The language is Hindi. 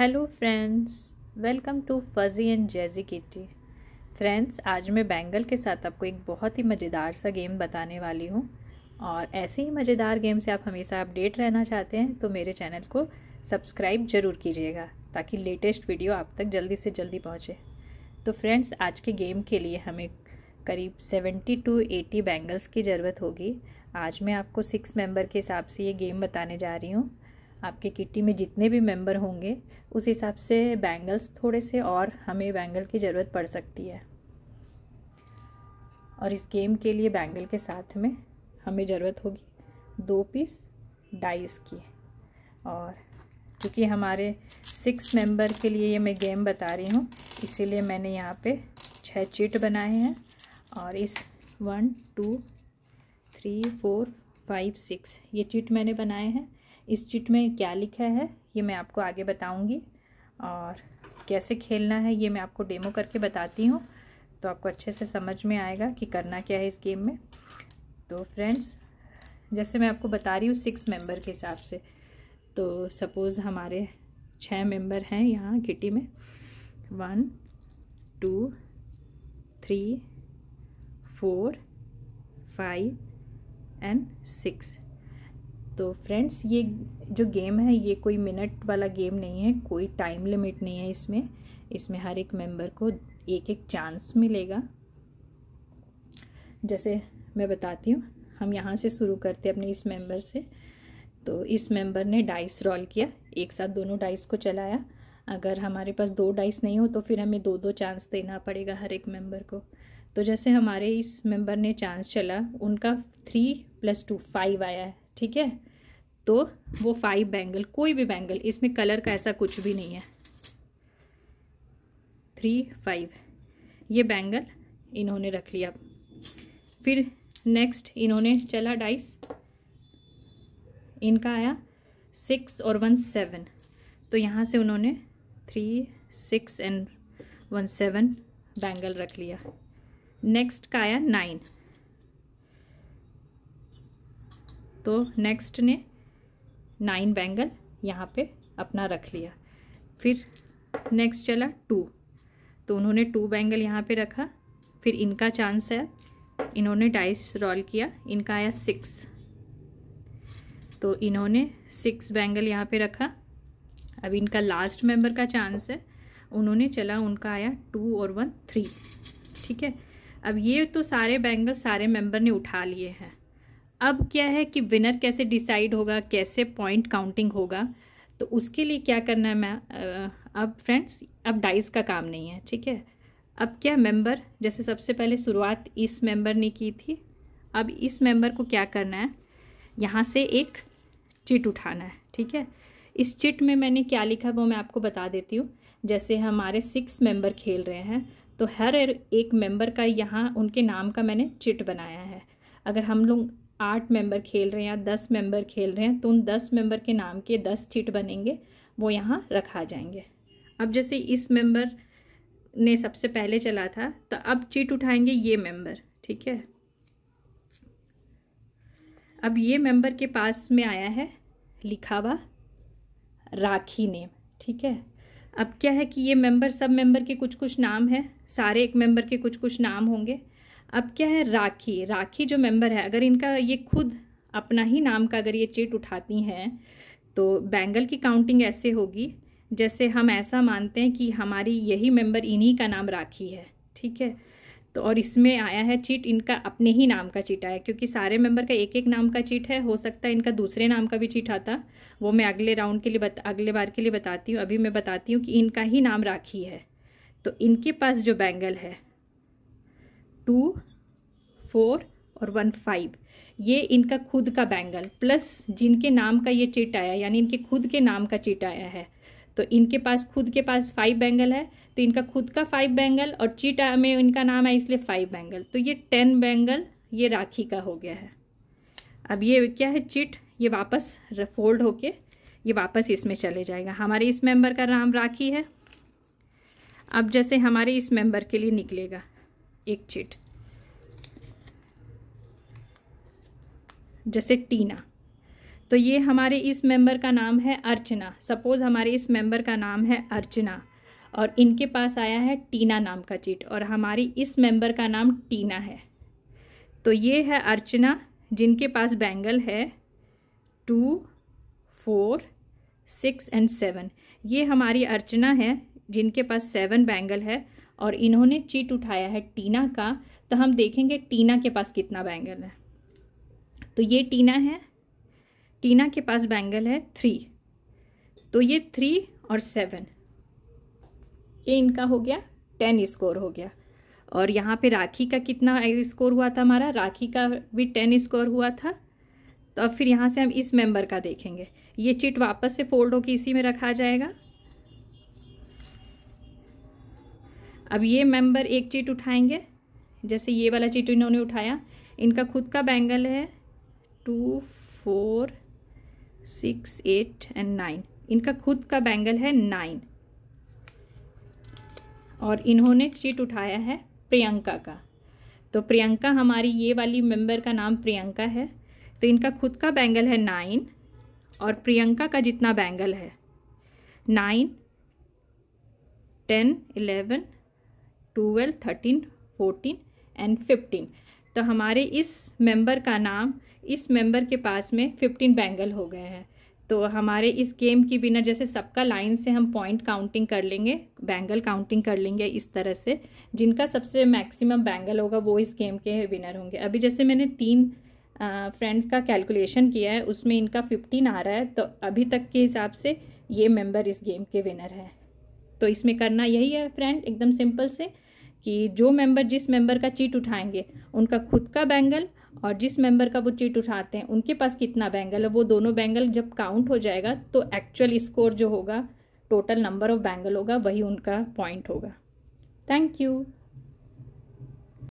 हेलो फ्रेंड्स वेलकम टू फजी एंड जेजी किटी फ्रेंड्स आज मैं बैंगल के साथ आपको एक बहुत ही मज़ेदार सा गेम बताने वाली हूँ और ऐसे ही मज़ेदार गेम से आप हमेशा अपडेट रहना चाहते हैं तो मेरे चैनल को सब्सक्राइब ज़रूर कीजिएगा ताकि लेटेस्ट वीडियो आप तक जल्दी से जल्दी पहुँचे तो फ्रेंड्स आज के गेम के लिए हमें करीब सेवेंटी टू एटी बैंगल्स की ज़रूरत होगी आज मैं आपको सिक्स मेंबर के हिसाब से ये गेम बताने जा रही हूँ आपके किट्टी में जितने भी मेंबर होंगे उस हिसाब से बैंगल्स थोड़े से और हमें बैंगल की ज़रूरत पड़ सकती है और इस गेम के लिए बैंगल के साथ में हमें ज़रूरत होगी दो पीस डाइस की और क्योंकि हमारे सिक्स मेंबर के लिए ये मैं गेम बता रही हूँ इसीलिए मैंने यहाँ पे छः चिट बनाए हैं और इस one two three four five six ये चिट मैंने बनाए हैं इस चिट में क्या लिखा है ये मैं आपको आगे बताऊँगी और कैसे खेलना है ये मैं आपको डेमो करके बताती हूँ तो आपको अच्छे से समझ में आएगा कि करना क्या है इस गेम में तो फ्रेंड्स जैसे मैं आपको बता रही हूँ सिक्स मेंबर के हिसाब से तो सपोज़ हमारे छः मेंबर हैं यहाँ किटी में one two three four five and six तो फ्रेंड्स ये जो गेम है ये कोई मिनट वाला गेम नहीं है कोई टाइम लिमिट नहीं है इसमें इसमें हर एक मेंबर को एक एक चांस मिलेगा जैसे मैं बताती हूँ हम यहाँ से शुरू करते हैं अपने इस मेंबर से तो इस मेंबर ने डाइस रोल किया एक साथ दोनों डाइस को चलाया अगर हमारे पास दो डाइस नहीं हो तो फिर हमें दो दो चांस देना पड़ेगा हर एक मेंबर को तो जैसे हमारे इस मेंबर ने चांस चला उनका थ्री प्लस टू फाइव आया है ठीक है तो वो फाइव बैंगल कोई भी बैंगल इसमें कलर का ऐसा कुछ भी नहीं है थ्री फाइव ये बैंगल इन्होंने रख लिया फिर नेक्स्ट इन्होंने चला डाइस इनका आया सिक्स और वन सेवन तो यहाँ से उन्होंने three six and one seven bangle रख लिया नेक्स्ट का आया नाइन तो नेक्स्ट ने नाइन बैंगल यहाँ पे अपना रख लिया फिर नेक्स्ट चला टू तो उन्होंने टू बैंगल यहाँ पे रखा फिर इनका चांस है इन्होंने डाइस रोल किया इनका आया सिक्स तो इन्होंने सिक्स बैंगल यहाँ पे रखा अब इनका लास्ट मेंबर का चांस है उन्होंने चला उनका आया टू और वन थ्री ठीक है अब ये तो सारे बैंगल सारे मेंबर ने उठा लिए हैं अब क्या है कि विनर कैसे डिसाइड होगा कैसे पॉइंट काउंटिंग होगा तो उसके लिए क्या करना है मैं अब फ्रेंड्स अब डाइस का काम नहीं है ठीक है अब क्या मेंबर जैसे सबसे पहले शुरुआत इस मेंबर ने की थी अब इस मेंबर को क्या करना है यहाँ से एक चिट उठाना है ठीक है इस चिट में मैंने क्या लिखा वो मैं आपको बता देती हूँ जैसे हमारे सिक्स मेंबर खेल रहे हैं तो हर एक मेंबर का यहाँ उनके नाम का मैंने चिट बनाया है अगर हम लोग आठ मेंबर खेल रहे हैं या दस मेंबर खेल रहे हैं तो उन दस मेंबर के नाम के दस चिट बनेंगे वो यहाँ रखा जाएंगे अब जैसे इस मेंबर ने सबसे पहले चला था तो अब चिट उठाएंगे ये मेंबर ठीक है अब ये मेंबर के पास में आया है लिखा हुआ राखी नेम ठीक है अब क्या है कि ये मेंबर सब मेंबर के कुछ कुछ नाम है सारे एक मेंबर के कुछ कुछ नाम होंगे अब क्या है राखी राखी जो मेंबर है अगर इनका ये खुद अपना ही नाम का अगर ये चिट उठाती हैं तो बैंगल की काउंटिंग ऐसे होगी जैसे हम ऐसा मानते हैं कि हमारी यही मेंबर इन्हीं का नाम राखी है ठीक है तो और इसमें आया है चिट इनका अपने ही नाम का चिट आया क्योंकि सारे मेंबर का एक एक नाम का चिट है हो सकता है इनका दूसरे नाम का भी चिट आता वो मैं अगले राउंड के लिए बता अगले बार के लिए बताती हूँ अभी मैं बताती हूँ कि इनका ही नाम राखी है तो इनके पास जो बैंगल है टू फोर और वन फाइव ये इनका खुद का बैंगल प्लस जिनके नाम का ये चिट आया यानी इनके खुद के नाम का चिट आया है तो इनके पास खुद के पास फाइव बैंगल है तो इनका खुद का फाइव बैंगल और चिट में इनका नाम है इसलिए फाइव बैंगल तो ये टेन बैंगल ये राखी का हो गया है अब ये क्या है चिट ये वापस फोल्ड होके ये वापस इसमें चले जाएगा हमारे इस मेंबर का नाम राखी है अब जैसे हमारे इस मेंबर के लिए निकलेगा एक चिट जैसे टीना तो ये हमारे इस मेंबर का नाम है अर्चना सपोज़ हमारे इस मेंबर का नाम है अर्चना और इनके पास आया है टीना नाम का चिट और हमारी इस मेंबर का नाम टीना है तो ये है अर्चना जिनके पास बैंगल है two four six and seven ये हमारी अर्चना है जिनके पास सेवन बैंगल है और इन्होंने चीट उठाया है टीना का तो हम देखेंगे टीना के पास कितना बैंगल है तो ये टीना है टीना के पास बैंगल है थ्री तो ये थ्री और सेवन ये इनका हो गया टेन स्कोर हो गया और यहाँ पे राखी का कितना स्कोर हुआ था हमारा राखी का भी टेन स्कोर हुआ था तो अब फिर यहाँ से हम इस मेंबर का देखेंगे ये चिट वापस से फोल्ड होकर इसी में रखा जाएगा अब ये मेंबर एक चीट उठाएंगे जैसे ये वाला चीट इन्होंने उठाया इनका खुद का बैंगल है two four six eight and nine इनका खुद का बैंगल है नाइन और इन्होंने चीट उठाया है प्रियंका का तो प्रियंका हमारी ये वाली मेंबर का नाम प्रियंका है तो इनका खुद का बैंगल है नाइन और प्रियंका का जितना बैंगल है nine ten eleven twelve thirteen fourteen and fifteen तो हमारे इस मेंबर का नाम इस मेंबर के पास में फिफ्टीन बैंगल हो गए हैं तो हमारे इस गेम की बिना जैसे सबका लाइन से हम पॉइंट काउंटिंग कर लेंगे बैंगल काउंटिंग कर लेंगे इस तरह से जिनका सबसे मैक्सिमम बैंगल होगा वो इस गेम के विनर होंगे अभी जैसे मैंने तीन फ्रेंड्स का कैलकुलेशन किया है उसमें इनका फिफ्टीन आ रहा है तो अभी तक के हिसाब से ये मेंबर इस गेम के विनर है तो इसमें करना यही है फ्रेंड एकदम सिंपल से कि जो मेंबर जिस मेंबर का चीट उठाएंगे उनका खुद का बैंगल और जिस मेंबर का वो चीट उठाते हैं उनके पास कितना बैंगल है वो दोनों बैंगल जब काउंट हो जाएगा तो एक्चुअल स्कोर जो होगा टोटल नंबर ऑफ बैंगल होगा वही उनका पॉइंट होगा थैंक यू